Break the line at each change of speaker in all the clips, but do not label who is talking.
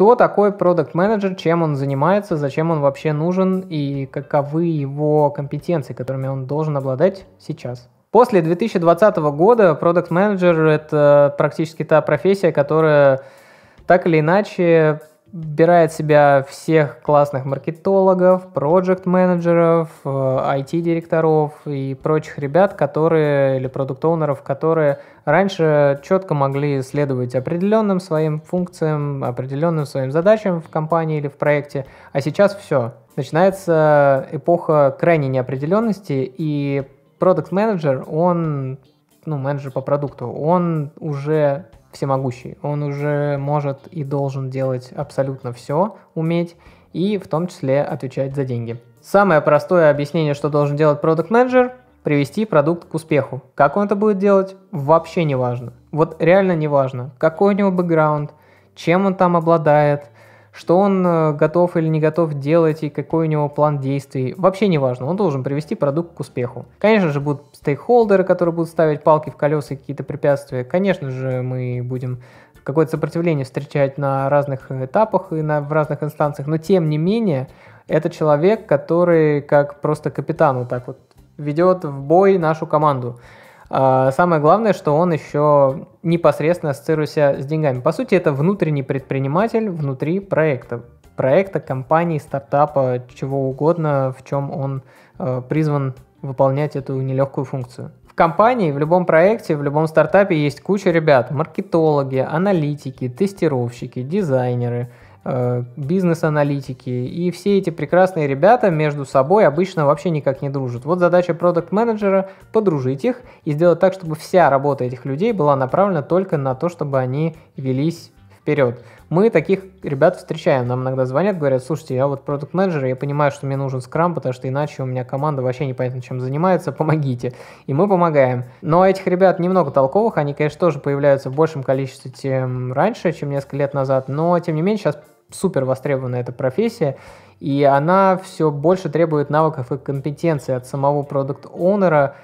кто такой продукт менеджер чем он занимается, зачем он вообще нужен и каковы его компетенции, которыми он должен обладать сейчас. После 2020 года продукт менеджер это практически та профессия, которая так или иначе бирает в себя всех классных маркетологов, проект-менеджеров, IT-директоров э, и прочих ребят, которые, или продукт которые раньше четко могли следовать определенным своим функциям, определенным своим задачам в компании или в проекте, а сейчас все. Начинается эпоха крайней неопределенности, и продукт-менеджер, он ну, менеджер по продукту, он уже всемогущий. Он уже может и должен делать абсолютно все, уметь, и в том числе отвечать за деньги. Самое простое объяснение, что должен делать продукт менеджер привести продукт к успеху. Как он это будет делать, вообще не важно. Вот реально не важно, какой у него бэкграунд, чем он там обладает – что он э, готов или не готов делать и какой у него план действий. Вообще не важно, он должен привести продукт к успеху. Конечно же, будут стейкхолдеры, которые будут ставить палки в колеса и какие-то препятствия. Конечно же, мы будем какое-то сопротивление встречать на разных этапах и на, в разных инстанциях, но тем не менее, это человек, который как просто капитан вот так вот ведет в бой нашу команду. А, самое главное, что он еще непосредственно ассоциирует с деньгами. По сути, это внутренний предприниматель внутри проекта. Проекта, компании, стартапа, чего угодно, в чем он э, призван выполнять эту нелегкую функцию. В компании, в любом проекте, в любом стартапе есть куча ребят. Маркетологи, аналитики, тестировщики, дизайнеры – Э, бизнес-аналитики. И все эти прекрасные ребята между собой обычно вообще никак не дружат. Вот задача продукт-менеджера – подружить их и сделать так, чтобы вся работа этих людей была направлена только на то, чтобы они велись вперед. Мы таких ребят встречаем, нам иногда звонят, говорят, слушайте, я вот продукт менеджер я понимаю, что мне нужен скрам, потому что иначе у меня команда вообще непонятно чем занимается, помогите. И мы помогаем. Но этих ребят немного толковых, они, конечно, тоже появляются в большем количестве, чем раньше, чем несколько лет назад, но, тем не менее, сейчас супер востребована эта профессия, и она все больше требует навыков и компетенций от самого продукт-оунера,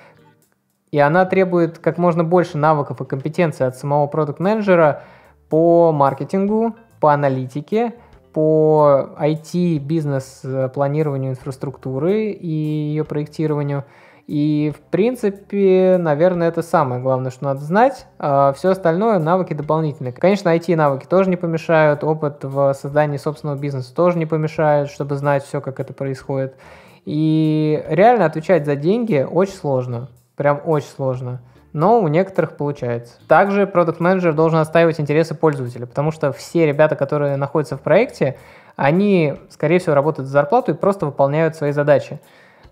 и она требует как можно больше навыков и компетенций от самого продукт-менеджера – по маркетингу, по аналитике, по IT, бизнес, планированию инфраструктуры и ее проектированию. И, в принципе, наверное, это самое главное, что надо знать. А, все остальное – навыки дополнительные. Конечно, IT-навыки тоже не помешают, опыт в создании собственного бизнеса тоже не помешает, чтобы знать все, как это происходит. И реально отвечать за деньги очень сложно, прям очень сложно но у некоторых получается. Также продукт менеджер должен отстаивать интересы пользователя, потому что все ребята, которые находятся в проекте, они, скорее всего, работают за зарплату и просто выполняют свои задачи.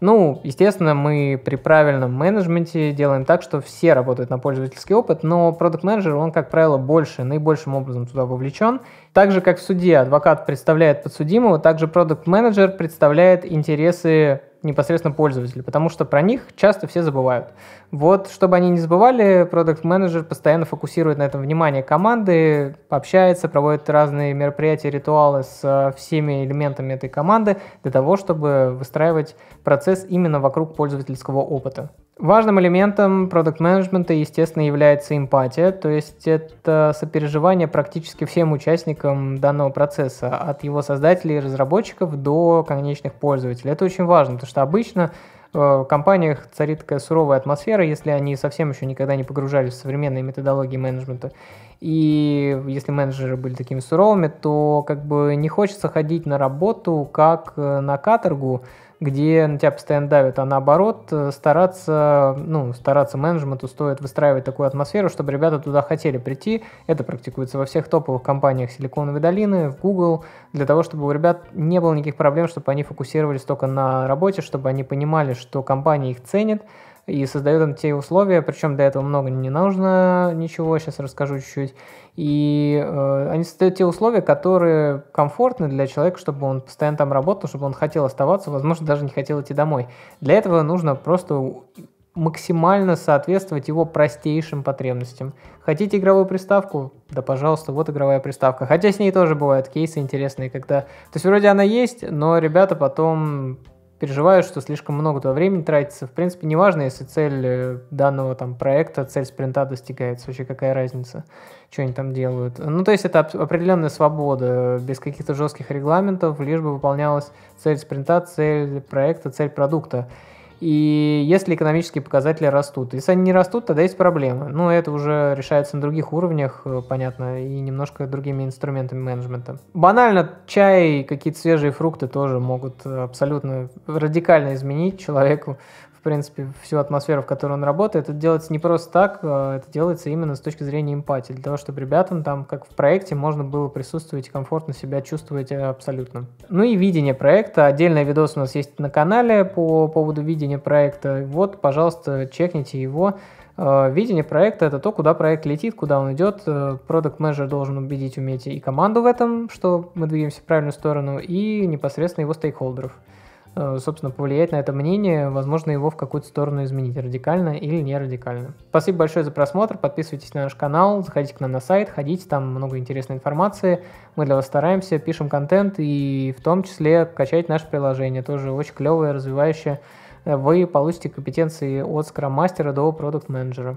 Ну, естественно, мы при правильном менеджменте делаем так, что все работают на пользовательский опыт, но продукт менеджер он, как правило, больше, наибольшим образом туда вовлечен, так же, как в суде адвокат представляет подсудимого, также продукт-менеджер представляет интересы непосредственно пользователя, потому что про них часто все забывают. Вот, чтобы они не забывали, продукт-менеджер постоянно фокусирует на этом внимание команды, общается, проводит разные мероприятия, ритуалы с э, всеми элементами этой команды для того, чтобы выстраивать процесс именно вокруг пользовательского опыта. Важным элементом продукт-менеджмента, естественно, является эмпатия, то есть это сопереживание практически всем участникам данного процесса, от его создателей и разработчиков до конечных пользователей. Это очень важно, потому что обычно э, в компаниях царит такая суровая атмосфера, если они совсем еще никогда не погружались в современные методологии менеджмента. И если менеджеры были такими суровыми, то как бы не хочется ходить на работу как э, на каторгу, где на тебя постоянно давят, а наоборот э, стараться, ну, стараться менеджменту стоит выстраивать такую атмосферу, чтобы ребята туда хотели прийти. Это практикуется во всех топовых компаниях Силиконовой долины, в Google, для того, чтобы у ребят не было никаких проблем, чтобы они фокусировались только на работе, чтобы они понимали, что компания их ценит, и создает он те условия, причем для этого много не нужно ничего, сейчас расскажу чуть-чуть. И э, они создают те условия, которые комфортны для человека, чтобы он постоянно там работал, чтобы он хотел оставаться, возможно, даже не хотел идти домой. Для этого нужно просто максимально соответствовать его простейшим потребностям. Хотите игровую приставку? Да, пожалуйста, вот игровая приставка. Хотя с ней тоже бывают кейсы интересные, когда... То есть вроде она есть, но ребята потом переживаю, что слишком много туда времени тратится. В принципе, неважно, если цель э, данного там проекта, цель спринта достигается, вообще какая разница, что они там делают. Ну, то есть это определенная свобода, без каких-то жестких регламентов, лишь бы выполнялась цель спринта, цель проекта, цель продукта. И если экономические показатели растут. Если они не растут, тогда есть проблемы. Но это уже решается на других уровнях, э, понятно, и немножко другими инструментами менеджмента. Банально, чай, и какие-то свежие фрукты тоже могут э, абсолютно радикально изменить человеку принципе, всю атмосферу, в которой он работает. Это делается не просто так, э, это делается именно с точки зрения эмпатии, для того, чтобы ребятам там, как в проекте, можно было присутствовать и комфортно себя чувствовать э, абсолютно. Ну и видение проекта. Отдельный видос у нас есть на канале по поводу видения проекта. Вот, пожалуйста, чекните его. Э, видение проекта – это то, куда проект летит, куда он идет. Продукт менеджер должен убедить уметь и команду в этом, что мы двигаемся в правильную сторону, и непосредственно его стейкхолдеров. Э, собственно, повлиять на это мнение, возможно, его в какую-то сторону изменить, радикально или не радикально. Спасибо большое за просмотр, подписывайтесь на наш канал, заходите к нам на сайт, ходите, там много интересной информации, мы для вас стараемся, пишем контент и в том числе качать наше приложение, тоже очень клевое, развивающее. Вы получите компетенции от скрам-мастера до продукт-менеджера.